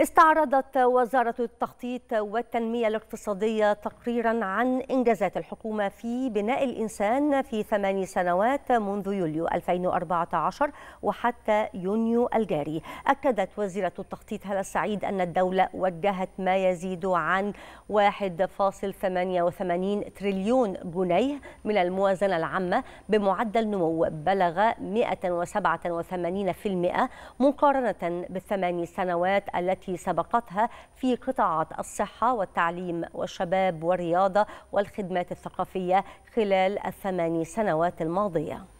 استعرضت وزارة التخطيط والتنمية الاقتصادية تقريرا عن إنجازات الحكومة في بناء الإنسان في ثمان سنوات منذ يوليو 2014 وحتى يونيو الجاري أكدت وزيرة التخطيط هلا السعيد أن الدولة وجهت ما يزيد عن 1.88 تريليون جنيه من الموازنة العامة بمعدل نمو بلغ 187% مقارنة بالثمان سنوات التي التي سبقتها في قطاعات الصحة والتعليم والشباب والرياضة والخدمات الثقافية خلال الثماني سنوات الماضية